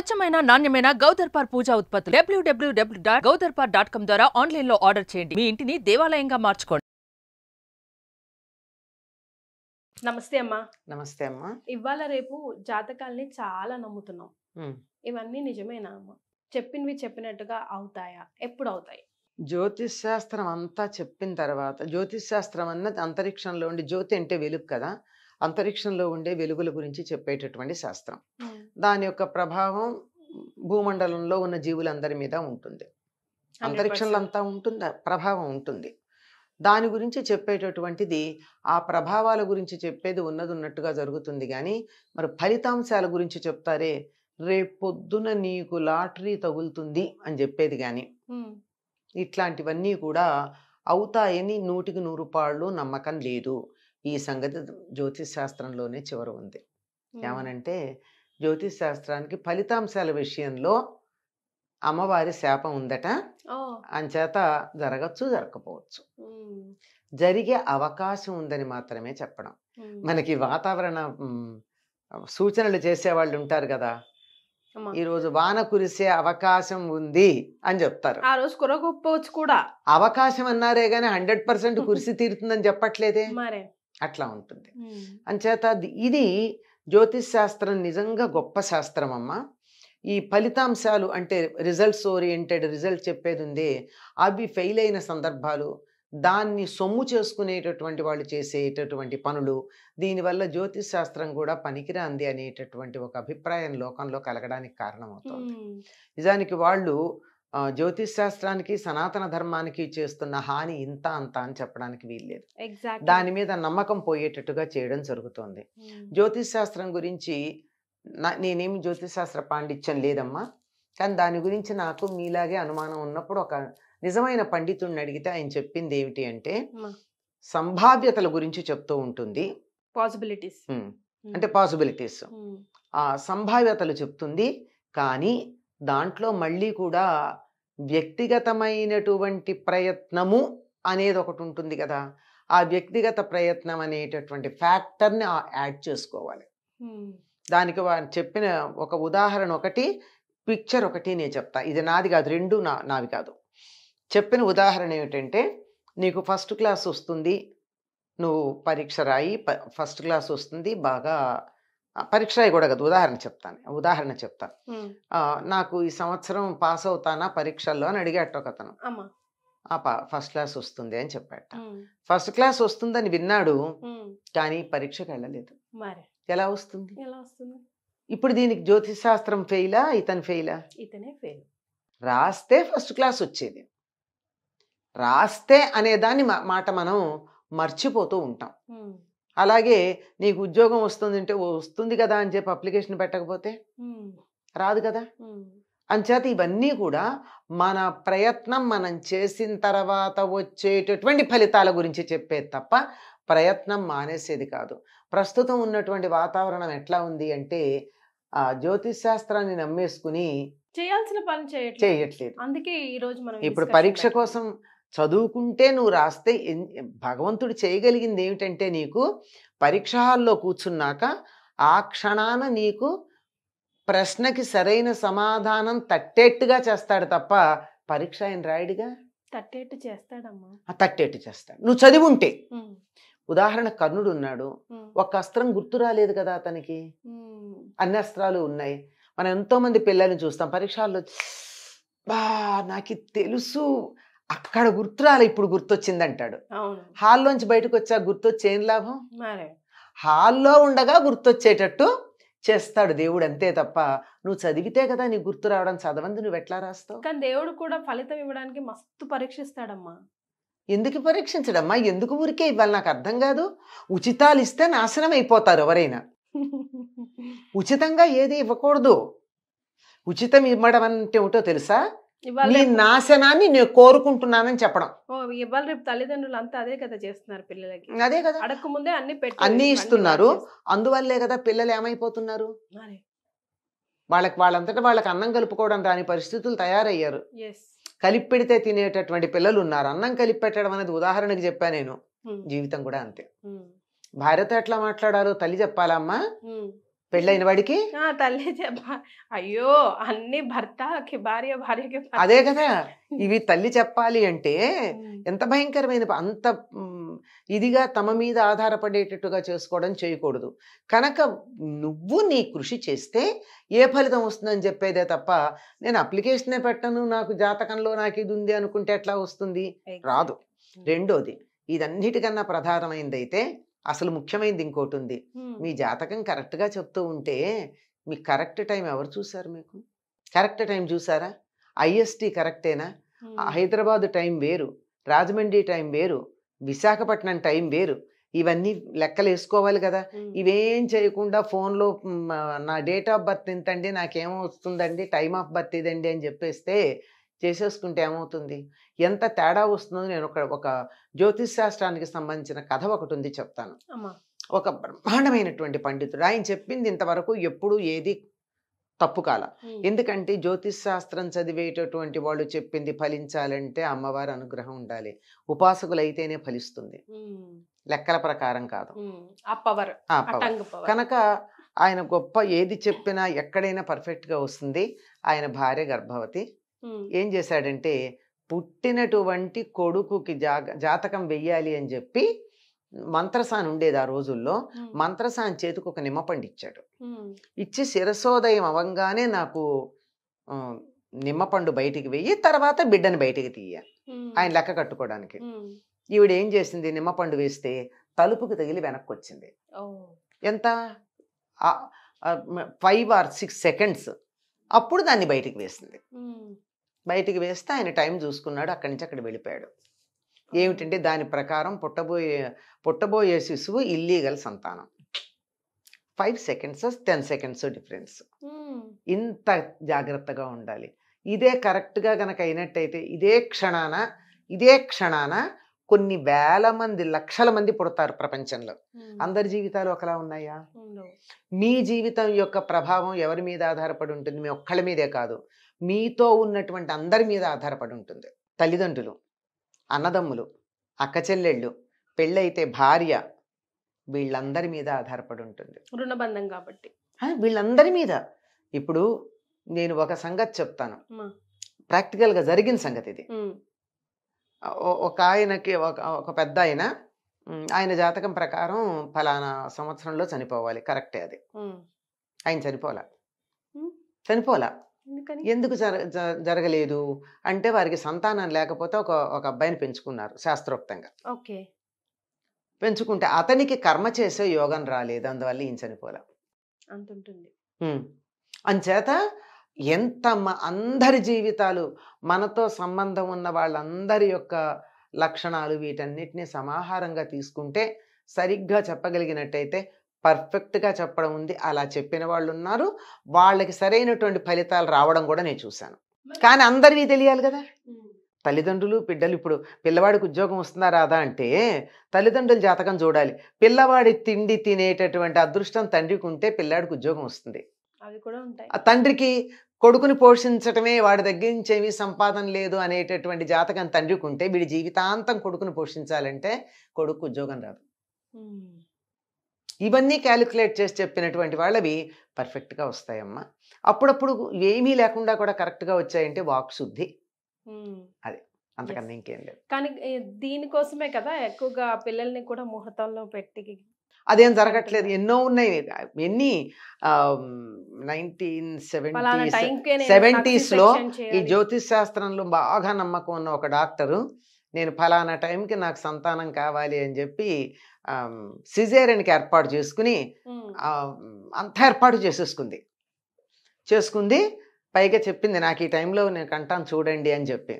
స్వచ్ఛమైన నాణ్యమైన గౌదర్పార్ పూజా ఉత్పత్తులు డబ్ల్యూడబ్ల్యూడబ్ల్యూ డాట్ గౌదర్పార్ డాట్ కామ్ ద్వారా ఆన్లైన్ లో ఆర్డర్ చేయండి మీ ఇంటిని దేవాలయంగా మార్చుకోండి నమస్తే అమ్మా నమస్తే అమ్మా ఇవాళ రేపు జాతకాల్ని చాలా నమ్ముతున్నాం ఇవన్నీ నిజమేనా అమ్మా చెప్పినవి చెప్పినట్టుగా అవుతాయా ఎప్పుడు అవుతాయి జ్యోతిష్ శాస్త్రం అంతా చెప్పిన తర్వాత జ్యోతిష్ శాస్త్రం అన్నది అంతరిక్షంలో ఉండి జ్యోతి అంటే వెలుగు కదా అంతరిక్షంలో ఉండే వెలుగుల గురించి చెప్పేటటువంటి శాస్త్రం దాని యొక్క ప్రభావం భూమండలంలో ఉన్న జీవులందరి మీద ఉంటుంది అంతరిక్షంలో అంతా ఉంటుంది ప్రభావం ఉంటుంది దాని గురించి చెప్పేటటువంటిది ఆ ప్రభావాల గురించి చెప్పేది ఉన్నది ఉన్నట్టుగా జరుగుతుంది కానీ మరి ఫలితాంశాల గురించి చెప్తారే రేపొద్దున నీకు లాటరీ తగులుతుంది అని చెప్పేది కానీ ఇట్లాంటివన్నీ కూడా అవుతాయని నూటికి నూరు పాళ్ళు నమ్మకం లేదు ఈ సంగతి జ్యోతిష్ శాస్త్రంలోనే చివర ఉంది ఏమనంటే జ్యోతిష్ శాస్త్రానికి ఫలితాంశాల విషయంలో అమ్మవారి శాపం ఉందట అంచేత జరగచ్చు జరగకపోవచ్చు జరిగే అవకాశం ఉందని మాత్రమే చెప్పడం మనకి వాతావరణ సూచనలు చేసే వాళ్ళు ఉంటారు కదా ఈరోజు వాన కురిసే అవకాశం ఉంది అని చెప్తారు ఆ రోజు కూడా అవకాశం అన్నారే గానీ హండ్రెడ్ పర్సెంట్ కురిసి తీరుతుందని చెప్పట్లేదే అట్లా ఉంటుంది అంచేత ఇది జ్యోతిష్ శాస్త్రం నిజంగా గొప్ప శాస్త్రం అమ్మ ఈ ఫలితాంశాలు అంటే రిజల్ట్స్ ఓరియంటెడ్ రిజల్ట్ చెప్పేది ఉంది అవి ఫెయిల్ అయిన సందర్భాలు దాన్ని సొమ్ము చేసుకునేటటువంటి వాళ్ళు చేసేటటువంటి పనులు దీనివల్ల జ్యోతిష్ శాస్త్రం కూడా పనికిరాంది అనేటటువంటి ఒక అభిప్రాయం లోకంలో కలగడానికి కారణమవుతుంది నిజానికి వాళ్ళు జ్యోతిష్ శాస్త్రానికి సనాతన ధర్మానికి చేస్తున్న హాని ఇంత అంత అని చెప్పడానికి వీల్లేదు దాని మీద నమ్మకం పోయేటట్టుగా చేయడం జరుగుతుంది జ్యోతిష్ శాస్త్రం గురించి నేనేమి జ్యోతిష్ శాస్త్ర పాండిత్యం లేదమ్మా కానీ దాని గురించి నాకు మీలాగే అనుమానం ఉన్నప్పుడు ఒక నిజమైన పండితుడిని అడిగితే ఆయన చెప్పింది ఏమిటి అంటే సంభావ్యతల గురించి చెప్తూ ఉంటుంది పాసిబిలిటీస్ అంటే పాసిబిలిటీస్ సంభావ్యతలు చెప్తుంది కానీ దాంట్లో మళ్ళీ కూడా వ్యక్తిగతమైనటువంటి ప్రయత్నము అనేది ఒకటి ఉంటుంది కదా ఆ వ్యక్తిగత ప్రయత్నం అనేటటువంటి ఫ్యాక్టర్ని యాడ్ చేసుకోవాలి దానికి చెప్పిన ఒక ఉదాహరణ ఒకటి పిక్చర్ ఒకటి నేను చెప్తా ఇది నాది కాదు రెండు నా నావి కాదు చెప్పిన ఉదాహరణ ఏమిటంటే నీకు ఫస్ట్ క్లాస్ వస్తుంది నువ్వు పరీక్ష రాయి ఫస్ట్ క్లాస్ వస్తుంది బాగా పరీక్ష కూడా కదా ఉదాహరణ చెప్తాను ఉదాహరణ చెప్తాను నాకు ఈ సంవత్సరం పాస్ అవుతానా పరీక్షల్లో అని అడిగేట ఒక అతను ఫస్ట్ క్లాస్ వస్తుంది అని చెప్పాట ఫస్ట్ క్లాస్ వస్తుందని విన్నాడు కానీ పరీక్షకు వెళ్ళలేదు ఎలా వస్తుంది ఇప్పుడు దీనికి జ్యోతిష్ శాస్త్రం ఫెయిలా ఇతను ఫెయిలా ఇతనే ఫెయిల్ రాస్తే ఫస్ట్ క్లాస్ వచ్చేది రాస్తే అనేదాన్ని మాట మనం మర్చిపోతూ ఉంటాం అలాగే నీకు ఉద్యోగం వస్తుంది అంటే వస్తుంది కదా అని చెప్పి అప్లికేషన్ పెట్టకపోతే రాదు కదా అంచేత ఇవన్నీ కూడా మన ప్రయత్నం మనం చేసిన తర్వాత వచ్చేటటువంటి ఫలితాల గురించి చెప్పేది తప్ప ప్రయత్నం మానేసేది కాదు ప్రస్తుతం ఉన్నటువంటి వాతావరణం ఎట్లా ఉంది అంటే ఆ జ్యోతిష్ శాస్త్రాన్ని నమ్మేసుకుని చేయాల్సిన పని చేయట్లేదు అందుకే ఈ రోజు మనం ఇప్పుడు పరీక్ష కోసం చదువుకుంటే నువ్వు రాస్తే భగవంతుడు చేయగలిగింది ఏమిటంటే నీకు పరీక్ష హాల్లో కూర్చున్నాక ఆ క్షణాన నీకు ప్రశ్నకి సరైన సమాధానం తట్టేట్టుగా చేస్తాడు తప్ప పరీక్ష ఆయన రాయుడిగా తట్టేట్టు చేస్తాడమ్మా తట్టేట్టు చేస్తాడు నువ్వు చదివి ఉంటే ఉదాహరణ కర్ణుడు ఉన్నాడు ఒక అస్త్రం గుర్తు రాలేదు కదా అతనికి అన్ని అస్త్రాలు ఉన్నాయి మనం ఎంతో మంది పిల్లల్ని చూస్తాం పరీక్షల్లో బా నాకు తెలుసు అక్కడ గుర్తురాలి ఇప్పుడు గుర్తొచ్చింది అంటాడు హాల్లోంచి బయటకు వచ్చా గుర్తొచ్చే లాభం హాల్లో ఉండగా గుర్తొచ్చేటట్టు చేస్తాడు దేవుడు అంతే తప్ప నువ్వు చదివితే కదా నీకు గుర్తు రావడం చదవంది నువ్వు ఎట్లా రాస్తావు కానీ దేవుడు కూడా ఫలితం ఇవ్వడానికి మస్తు పరీక్షిస్తాడమ్మా ఎందుకు పరీక్షించడమ్మా ఎందుకు ఊరికే ఇవ్వాలి నాకు అర్థం కాదు ఉచితాలు ఇస్తే నాశనం అయిపోతారు ఎవరైనా ఉచితంగా ఏది ఇవ్వకూడదు ఉచితం ఇవ్వడం అంటే ఏమిటో తెలుసా నీ నాశనాన్ని నేను కోరుకుంటున్నానని చెప్పడం ఇవాళ రేపు తల్లిదండ్రులు అంతా అదే కదా చేస్తున్నారు పిల్లలకి అదే కదా అడగక ముందే అన్ని అన్ని ఇస్తున్నారు అందువల్లే కదా పిల్లలు ఏమైపోతున్నారు వాళ్ళకి వాళ్ళంతటా వాళ్ళకి అన్నం కలుపుకోవడం రాని పరిస్థితులు తయారయ్యారు కలిపి పెడితే తినేటటువంటి పిల్లలు ఉన్నారు అన్నం కలిపి పెట్టడం అనేది ఉదాహరణకి చెప్పా నేను జీవితం కూడా అంతే భార్యతో ఎట్లా మాట్లాడారు తల్లి చెప్పాలమ్మా పెళ్ళైన వాడికి తల్లి చెప్ప అయ్యో అన్ని భర్తకి భార్య భార్యకి అదే కదా ఇవి తల్లి చెప్పాలి అంటే ఎంత భయంకరమైన అంత ఇదిగా తమ మీద ఆధారపడేటట్టుగా చేసుకోవడం చేయకూడదు కనుక నువ్వు నీ కృషి చేస్తే ఏ ఫలితం వస్తుందని చెప్పేదే తప్ప నేను అప్లికేషనే పెట్టను నాకు జాతకంలో నాకు ఇది ఉంది అనుకుంటే ఎట్లా వస్తుంది రాదు రెండోది ఇదన్నిటికన్నా ప్రధానమైందైతే అసలు ముఖ్యమైనది ఇంకోటి ఉంది మీ జాతకం కరెక్ట్గా చెప్తూ ఉంటే మీకు కరెక్ట్ టైం ఎవరు చూసారు మీకు కరెక్ట్ టైం చూసారా ఐఎస్టి కరెక్టేనా హైదరాబాద్ టైం వేరు రాజమండ్రి టైం వేరు విశాఖపట్నం టైం వేరు ఇవన్నీ లెక్కలు వేసుకోవాలి కదా ఇవేం చేయకుండా ఫోన్లో నా డేట్ ఆఫ్ బర్త్ ఎంతండి నాకేమో వస్తుందండి టైం ఆఫ్ బర్త్ ఇదండి అని చెప్పేస్తే చేసేసుకుంటే ఏమవుతుంది ఎంత తేడా వస్తుందో నేను ఒక ఒక జ్యోతిష్ శాస్త్రానికి సంబంధించిన కథ ఒకటి ఉంది చెప్తాను ఒక బ్రహ్మాండమైనటువంటి పండితుడు ఆయన చెప్పింది ఇంతవరకు ఎప్పుడు ఏది తప్పు కాల ఎందుకంటే జ్యోతిష్ శాస్త్రం చదివేటటువంటి వాళ్ళు చెప్పింది ఫలించాలంటే అమ్మవారి అనుగ్రహం ఉండాలి ఉపాసకులైతేనే ఫలిస్తుంది లెక్కల ప్రకారం కాదు కనుక ఆయన గొప్ప ఏది చెప్పినా ఎక్కడైనా పర్ఫెక్ట్గా వస్తుంది ఆయన భార్య గర్భవతి ఏం చేశాడంటే పుట్టినటువంటి కొడుకుకి జాతకం వెయ్యాలి అని చెప్పి మంత్రసాన్ ఉండేది ఆ రోజుల్లో మంత్రసాన్ చేతికి ఒక నిమ్మపండు ఇచ్చాడు ఇచ్చి శిరసోదయం అవంగానే నాకు నిమ్మపండు బయటికి వెయ్యి తర్వాత బిడ్డని బయటికి తీయ ఆయన లెక్క కట్టుకోవడానికి ఈవిడ ఏం చేసింది నిమ్మపండు వేస్తే తలుపుకి తగిలి వెనక్కి వచ్చింది ఎంత ఫైవ్ ఆర్ సిక్స్ సెకండ్స్ అప్పుడు దాన్ని బయటికి వేసింది బయటికి వేస్తే ఆయన టైం చూసుకున్నాడు అక్కడి నుంచి అక్కడ వెళ్ళిపోయాడు ఏమిటంటే దాని ప్రకారం పుట్టబోయే పుట్టబోయే శిశువు ఇల్లీగల్ సంతానం five seconds ten seconds difference ఇంత జాగ్రత్తగా ఉండాలి ఇదే కరెక్ట్గా గనక అయినట్టయితే ఇదే క్షణాన ఇదే క్షణాన కొన్ని వేల మంది లక్షల మంది పుడతారు ప్రపంచంలో hmm. అందరి జీవితాలు ఒకలా ఉన్నాయా మీ జీవితం యొక్క ప్రభావం ఎవరి మీద ఆధారపడి ఉంటుంది మీ ఒక్కళ్ళ మీదే కాదు మీతో ఉన్నటువంటి అందరి మీద ఆధారపడి ఉంటుంది తల్లిదండ్రులు అన్నదమ్ములు అక్క చెల్లెళ్ళు పెళ్ళైతే భార్య వీళ్ళందరి మీద ఆధారపడి ఉంటుంది రుణబంధం కాబట్టి వీళ్ళందరి మీద ఇప్పుడు నేను ఒక సంగతి చెప్తాను ప్రాక్టికల్గా జరిగిన సంగతి ఇది ఒక ఆయనకి ఒక పెద్ద ఆయన ఆయన జాతకం ప్రకారం ఫలానా సంవత్సరంలో చనిపోవాలి కరెక్టే అది ఆయన చనిపోలా చనిపోలా ఎందుకు జరగలేదు అంటే వారికి సంతానం లేకపోతే ఒక ఒక అబ్బాయిని పెంచుకున్నారు శాస్త్రోక్తంగా ఓకే పెంచుకుంటే అతనికి కర్మ చేసే యోగం రాలేదు అందువల్ల ఈయన చనిపోలే అంతుంటుంది అంచేత ఎంత అందరి జీవితాలు మనతో సంబంధం ఉన్న వాళ్ళందరి యొక్క లక్షణాలు వీటన్నిటిని సమాహారంగా తీసుకుంటే సరిగ్గా చెప్పగలిగినట్టయితే పర్ఫెక్ట్గా చెప్పడం ఉంది అలా చెప్పిన వాళ్ళు ఉన్నారు వాళ్ళకి సరైనటువంటి ఫలితాలు రావడం కూడా నేను చూశాను కానీ అందరినీ తెలియాలి కదా తల్లిదండ్రులు బిడ్డలు ఇప్పుడు పిల్లవాడికి ఉద్యోగం వస్తుందా రాదా అంటే తల్లిదండ్రులు జాతకం చూడాలి పిల్లవాడి తిండి తినేటటువంటి అదృష్టం తండ్రికి ఉంటే పిల్లాడికి ఉద్యోగం వస్తుంది ఆ తండ్రికి కొడుకుని పోషించటమే వాడి దగ్గర నుంచి ఏమీ సంపాదన లేదు అనేటటువంటి జాతకం తండ్రికి ఉంటే వీడి జీవితాంతం కొడుకుని పోషించాలంటే కొడుకు ఉద్యోగం రాదు ఇవన్నీ క్యాలిక్యులేట్ చేసి చెప్పినటువంటి వాళ్ళవి పర్ఫెక్ట్గా వస్తాయమ్మా అప్పుడప్పుడు ఏమీ లేకుండా కూడా కరెక్ట్గా వచ్చాయంటే వాక్ శుద్ధి అది అంతకన్నా ఇంకేం లేదు కానీ దీనికోసమే కదా ఎక్కువగా పిల్లల్ని కూడా ముహూర్తంలో పెట్టి అదేం జరగట్లేదు ఎన్నో ఉన్నాయి ఎన్ని నైన్టీన్ సెవెంటీ సెవెంటీస్లో ఈ జ్యోతిష్ శాస్త్రంలో బాగా నమ్మకం ఉన్న ఒక డాక్టరు నేను ఫలానా టైంకి నాకు సంతానం కావాలి అని చెప్పి సిజేరియన్కి ఏర్పాటు చేసుకుని అంత ఏర్పాటు చేసేసుకుంది చేసుకుంది పైగా చెప్పింది నాకు ఈ టైంలో నేను కంటాను చూడండి అని చెప్పి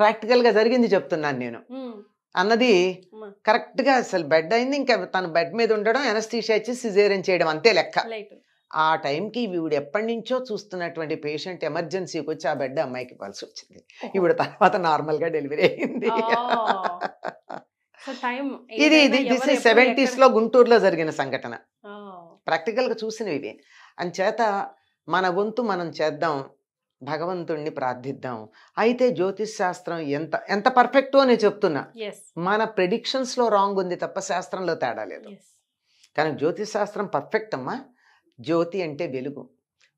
ప్రాక్టికల్గా జరిగింది చెప్తున్నాను నేను అన్నది కరెక్ట్గా అసలు బెడ్ అయింది ఇంకా తను బెడ్ మీద ఉండడం ఎనస్తీషా ఇచ్చి సిజేరియన్ చేయడం అంతే లెక్క ఆ టైంకి ఈవిడ ఎప్పటి నుంచో చూస్తున్నటువంటి పేషెంట్ ఎమర్జెన్సీకి వచ్చి ఆ బిడ్డ అమ్మాయికి ఇవ్వాల్సి వచ్చింది ఈవిడ తర్వాత నార్మల్గా డెలివరీ అయింది ఇది ఇది దిస్ ఇస్ సెవెంటీస్లో గుంటూరులో జరిగిన సంఘటన ప్రాక్టికల్గా చూసినవి ఇవి అంచేత మన గొంతు మనం చేద్దాం భగవంతుణ్ణి ప్రార్థిద్దాం అయితే జ్యోతిష్ శాస్త్రం ఎంత ఎంత పర్ఫెక్ట్ అని చెప్తున్నా మన ప్రెడిక్షన్స్లో రాంగ్ ఉంది తప్ప శాస్త్రంలో తేడా లేదు కానీ జ్యోతిష్ శాస్త్రం పర్ఫెక్ట్ అమ్మా జ్యోతి అంటే వెలుగు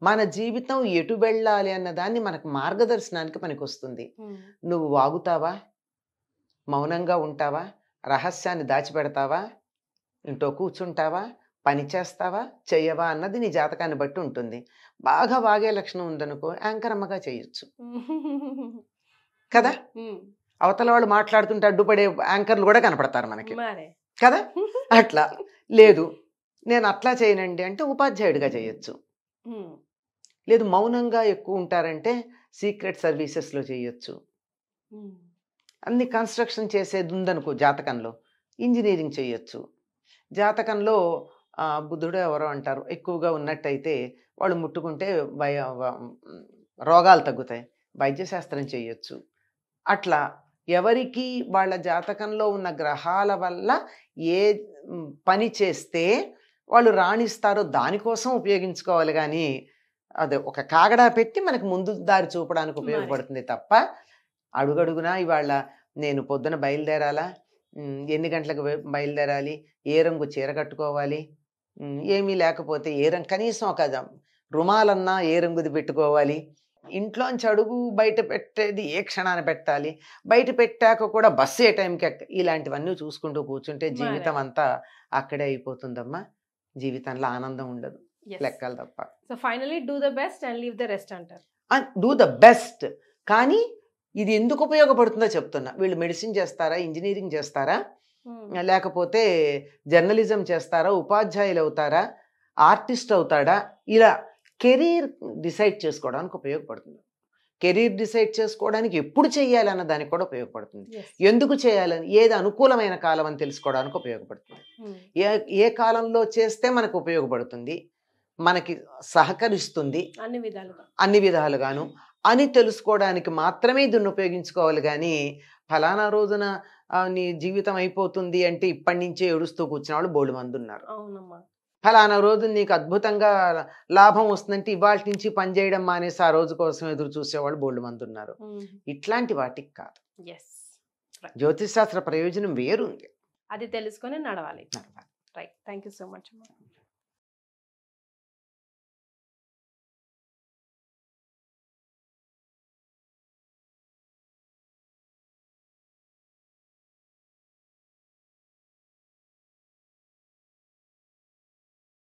మన జీవితం ఎటు వెళ్ళాలి అన్న దాన్ని మనకు మార్గదర్శనానికి పనికొస్తుంది నువ్వు వాగుతావా మౌనంగా ఉంటావా రహస్యాన్ని దాచిపెడతావా ఇంట్లో కూర్చుంటావా పని చేస్తావా చేయవా అన్నది నీ జాతకాన్ని బట్టి ఉంటుంది బాగా వాగే లక్షణం ఉందనుకో యాంకర్ అమ్మగా చేయొచ్చు కదా అవతల వాళ్ళు మాట్లాడుతుంటే అడ్డుపడే యాంకర్లు కూడా కనపడతారు మనకి కదా అట్లా లేదు నేను అట్లా చేయనండి అంటే ఉపాధ్యాయుడిగా చేయొచ్చు లేదు మౌనంగా ఎక్కువ ఉంటారంటే సీక్రెట్ సర్వీసెస్లో చేయొచ్చు అన్ని కన్స్ట్రక్షన్ చేసేది ఉందనుకో జాతకంలో ఇంజనీరింగ్ చేయొచ్చు జాతకంలో బుద్ధుడు ఎవరో అంటారు ఎక్కువగా ఉన్నట్టయితే వాళ్ళు ముట్టుకుంటే భయ రోగాలు తగ్గుతాయి వైద్యశాస్త్రం చేయొచ్చు అట్లా ఎవరికి వాళ్ళ జాతకంలో ఉన్న గ్రహాల వల్ల ఏ పని చేస్తే వాళ్ళు రాణిస్తారో దానికోసం ఉపయోగించుకోవాలి కానీ అదే ఒక కాగడా పెట్టి మనకు ముందు దారి చూపడానికి ఉపయోగపడుతుంది తప్ప అడుగడుగునా ఇవాళ నేను పొద్దున బయలుదేరాలా ఎన్ని గంటలకు బయలుదేరాలి ఏ రంగు చీర కట్టుకోవాలి ఏమీ లేకపోతే ఏ రంగు కనీసం ఒక రుమాలన్నా ఏ రంగుది పెట్టుకోవాలి ఇంట్లోంచి అడుగు బయట పెట్టేది ఏ క్షణాన పెట్టాలి బయట పెట్టాక కూడా బస్సు ఏ టైంకి ఇలాంటివన్నీ చూసుకుంటూ కూర్చుంటే జీవితం అంతా అక్కడే అయిపోతుందమ్మా జీవితంలో ఆనందం ఉండదు లెక్కలు తప్ప so finally do the best and leave the rest అంటారు డూ ద బెస్ట్ కానీ ఇది ఎందుకు ఉపయోగపడుతుందో చెప్తున్నా వీళ్ళు మెడిసిన్ చేస్తారా ఇంజనీరింగ్ చేస్తారా hmm. లేకపోతే జర్నలిజం చేస్తారా ఉపాధ్యాయులు అవుతారా ఆర్టిస్ట్ అవుతాడా ఇలా కెరీర్ డిసైడ్ చేసుకోవడానికి ఉపయోగపడుతుంది కెరీర్ డిసైడ్ చేసుకోవడానికి ఎప్పుడు చేయాలన్న దానికి కూడా ఉపయోగపడుతుంది ఎందుకు చేయాలని ఏది అనుకూలమైన కాలం అని తెలుసుకోవడానికి ఉపయోగపడుతుంది hmm. ఏ ఏ కాలంలో చేస్తే మనకు ఉపయోగపడుతుంది మనకి సహకరిస్తుంది అన్ని విధాలుగా అన్ని విధాలుగాను అని తెలుసుకోవడానికి మాత్రమే దీన్ని ఉపయోగించుకోవాలి కానీ ఫలానా రోజున నీ జీవితం అయిపోతుంది అంటే ఇప్పటి నుంచే ఏడుస్తూ కూర్చున్న వాళ్ళు బోళ్ళు మంది ఉన్నారు అవునమ్మా ఫలానా రోజు నీకు అద్భుతంగా లాభం వస్తుందంటే ఇవాళ నుంచి పనిచేయడం మానేసి ఆ రోజు కోసం ఎదురు చూసేవాళ్ళు బోల్డ్ మంది ఉన్నారు ఇట్లాంటి వాటికి కాదు జ్యోతిష్ శాస్త్ర ప్రయోజనం వేరుంది అది తెలుసుకొని నడవాలి right thank you so much